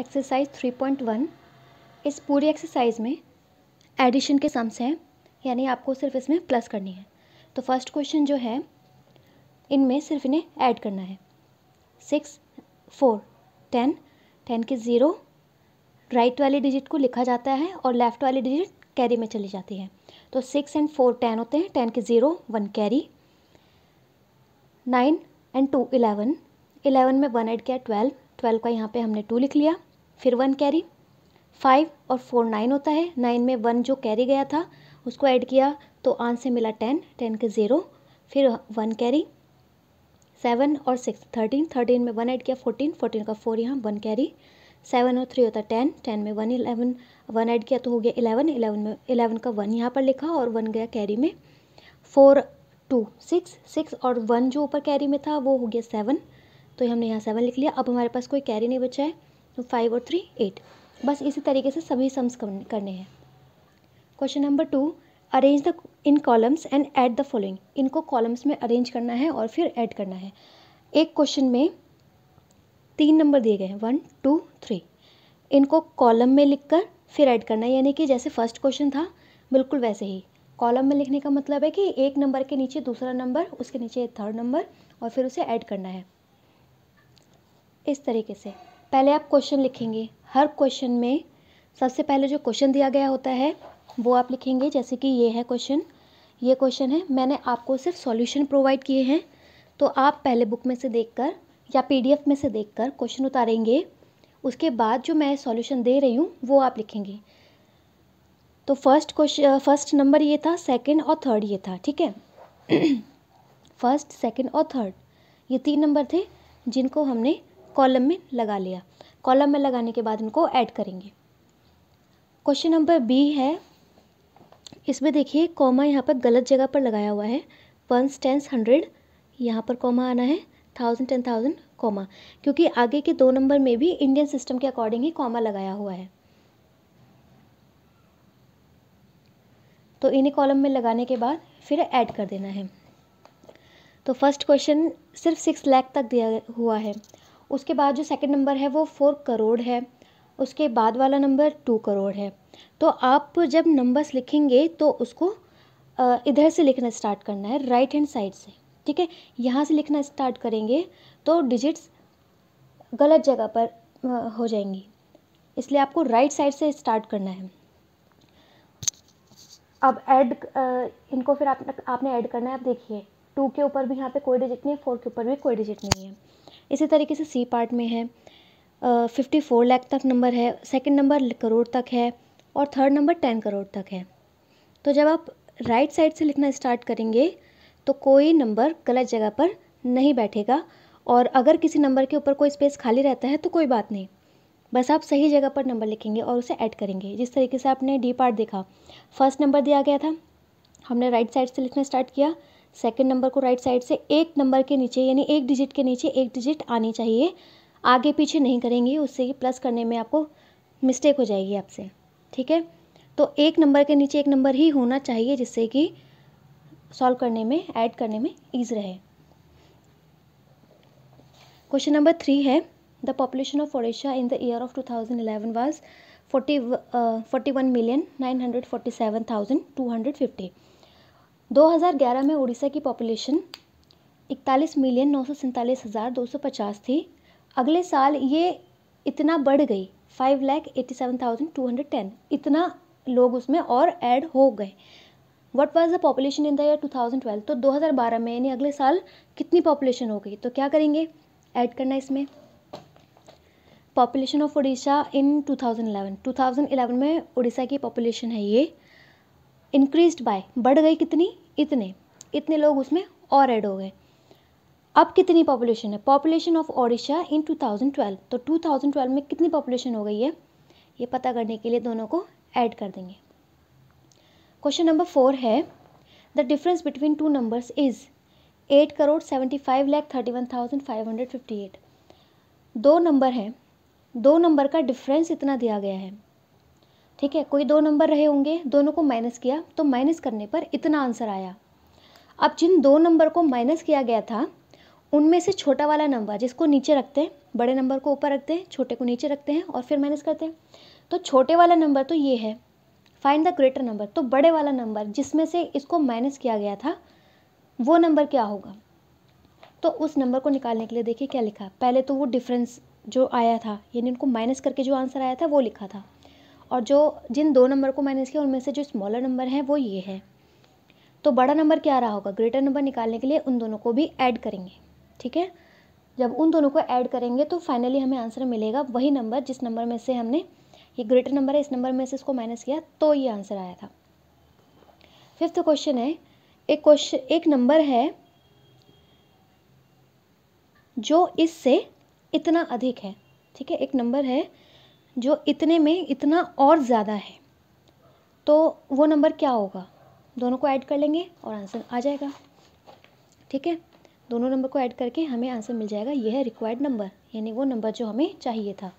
exercise 3.1 इस पूरी exercise में एडिशन के सम्स हैं यानी आपको सिर्फ इसमें प्लस करनी है तो फर्स्ट क्वेश्चन जो है इनमें सिर्फ इन्हें ऐड करना है सिक्स फोर टेन टेन के ज़ीरो राइट वाले डिजिट को लिखा जाता है और लेफ़्ट वाली डिजिट कैरी में चली जाती है तो सिक्स एंड फोर टेन होते हैं टेन के zero one carry nine and two eleven eleven में वन ऐड किया ट्वेल्व ट्वेल्व का यहाँ पे हमने टू लिख लिया फिर वन कैरी फाइव और फोर नाइन होता है नाइन में वन जो कैरी गया था उसको ऐड किया तो आंसर मिला टेन टेन के ज़ीरो फिर वन कैरी सेवन और सिक्स थर्टीन थर्टीन में वन ऐड किया फोर्टीन फोर्टीन का फोर यहाँ वन कैरी सेवन और थ्री होता है टेन टेन में वन इलेवन वन ऐड किया तो हो गया इलेवन इलेवन में इलेवन का वन यहाँ पर लिखा और वन गया कैरी में फोर टू सिक्स सिक्स और वन जो ऊपर कैरी में था वो हो गया सेवन तो हमने यहाँ सेवन लिख लिया अब हमारे पास कोई कैरी नहीं बचा है फाइव तो और थ्री एट बस इसी तरीके से सभी सम्स करने हैं question number two arrange the in columns and add the following इनको कॉलम्स में अरेंज करना है और फिर ऐड करना है एक क्वेश्चन में तीन नंबर दिए गए हैं वन टू थ्री इनको कॉलम में लिखकर फिर ऐड करना है यानी कि जैसे फर्स्ट क्वेश्चन था बिल्कुल वैसे ही कॉलम में लिखने का मतलब है कि एक नंबर के नीचे दूसरा नंबर उसके नीचे थर्ड नंबर और फिर उसे ऐड करना है इस तरीके से पहले आप क्वेश्चन लिखेंगे हर क्वेश्चन में सबसे पहले जो क्वेश्चन दिया गया होता है वो आप लिखेंगे जैसे कि ये है क्वेश्चन ये क्वेश्चन है मैंने आपको सिर्फ सॉल्यूशन प्रोवाइड किए हैं तो आप पहले बुक में से देखकर या पीडीएफ में से देखकर क्वेश्चन उतारेंगे उसके बाद जो मैं सॉल्यूशन दे रही हूँ वो आप लिखेंगे तो फर्स्ट क्वेश्चन फर्स्ट नंबर ये था सेकंड और थर्ड ये था ठीक है फर्स्ट सेकंड और थर्ड ये तीन नंबर थे जिनको हमने कॉलम में लगा लिया कॉलम में लगाने के बाद इनको ऐड करेंगे क्वेश्चन नंबर बी है इसमें देखिए कॉमा यहाँ पर गलत जगह पर लगाया हुआ है वंस टेंस हंड्रेड यहाँ पर कॉमा आना है थाउजेंड टेन थाउजेंड कॉमा क्योंकि आगे के दो नंबर में भी इंडियन सिस्टम के अकॉर्डिंग ही कॉमा लगाया हुआ है तो इन्हें कॉलम में लगाने के बाद फिर ऐड कर देना है तो फर्स्ट क्वेश्चन सिर्फ सिक्स लैख तक दिया हुआ है उसके बाद जो सेकंड नंबर है वो फोर करोड़ है उसके बाद वाला नंबर टू करोड़ है तो आप जब नंबर्स लिखेंगे तो उसको इधर से लिखना स्टार्ट करना है राइट हैंड साइड से ठीक है यहाँ से लिखना स्टार्ट करेंगे तो डिजिट्स गलत जगह पर हो जाएंगी इसलिए आपको राइट साइड से स्टार्ट करना है अब ऐड इनको फिर आप, आपने ऐड करना है आप देखिए टू के ऊपर भी यहाँ पे कोई डिजिट नहीं है फोर के ऊपर भी कोई डिजिट नहीं है इसी तरीके से सी पार्ट में है फिफ्टी फोर लैख तक नंबर है सेकंड नंबर करोड़ तक है और थर्ड नंबर टेन करोड़ तक है तो जब आप राइट साइड से लिखना स्टार्ट करेंगे तो कोई नंबर गलत जगह पर नहीं बैठेगा और अगर किसी नंबर के ऊपर कोई स्पेस खाली रहता है तो कोई बात नहीं बस आप सही जगह पर नंबर लिखेंगे और उसे ऐड करेंगे जिस तरीके से आपने डी पार्ट देखा फर्स्ट नंबर दिया गया था हमने राइट साइड से लिखना स्टार्ट किया सेकेंड नंबर को राइट साइड से एक नंबर के नीचे यानी एक डिजिट के नीचे एक डिजिट आनी चाहिए आगे पीछे नहीं करेंगे उससे प्लस करने में आपको मिस्टेक हो जाएगी आपसे ठीक है तो एक नंबर के नीचे एक नंबर ही होना चाहिए जिससे कि सॉल्व करने में ऐड करने में ईज रहे क्वेश्चन नंबर थ्री है the population of Odisha in the year of 2011 forty seven thousand two hundred fifty 2011 में उड़ीसा की पॉपुलेशन इकतालीस मिलियन नौ सौ सैंतालीस हज़ार दो सौ पचास थी अगले साल ये इतना बढ़ गई five lakh eighty seven thousand two hundred ten इतना लोग उसमें और ऐड हो गए what was the population in the year two thousand twelve तो दो हज़ार बारह में यानी अगले साल कितनी पॉपुलेशन हो गई तो क्या करेंगे ऐड करना इसमें population of Orissa in two thousand eleven two thousand eleven में उड़ीसा की पॉपुलेशन है ये इंक्रीज बाय बढ़ गई कितनी इतने इतने लोग उसमें और ऐड हो गए अब कितनी पॉपुलेशन है पॉपुलेशन ऑफ ओडिशा इन 2012 तो 2012 में कितनी पॉपुलेशन हो गई है ये पता करने के लिए दोनों को ऐड कर देंगे क्वेश्चन नंबर फोर है the difference between two numbers is eight crore seventy five lakh thirty one thousand five hundred fifty eight दो नंबर हैं दो नंबर का डिफरेंस इतना दिया गया है ठीक है कोई दो नंबर रहे होंगे दोनों को माइनस किया तो माइनस करने पर इतना आंसर आया अब जिन दो नंबर को माइनस किया गया था उनमें से छोटा वाला नंबर जिसको नीचे रखते हैं बड़े नंबर को ऊपर रखते हैं छोटे को नीचे रखते हैं और फिर माइनस करते हैं तो छोटे वाला नंबर तो ये है फाइंड द ग्रेटर नंबर तो बड़े वाला नंबर जिसमें से इसको माइनस किया गया था वो नंबर क्या होगा तो उस नंबर को निकालने के लिए देखिए क्या लिखा पहले तो वो डिफरेंस जो आया था यानी उनको माइनस करके जो आंसर आया था वो लिखा था और जो जिन दो नंबर को माइनस किया उनमें से जो स्मॉलर नंबर है वो ये है तो बड़ा नंबर क्या रहा होगा ग्रेटर नंबर निकालने के लिए उन दोनों को भी ऐड करेंगे ठीक है जब उन दोनों को ऐड करेंगे तो फाइनली हमें आंसर मिलेगा वही नंबर जिस नंबर में से हमने ये ग्रेटर नंबर है इस नंबर में से इसको माइनस किया तो ये आंसर आया था फिफ्थ क्वेश्चन है एक क्वेश्चन एक नंबर है जो इससे इतना अधिक है ठीक है एक नंबर है जो इतने में इतना और ज़्यादा है तो वो नंबर क्या होगा दोनों को ऐड कर लेंगे और आंसर आ जाएगा ठीक है दोनों नंबर को ऐड करके हमें आंसर मिल जाएगा यह है रिक्वायर्ड नंबर यानी वो नंबर जो हमें चाहिए था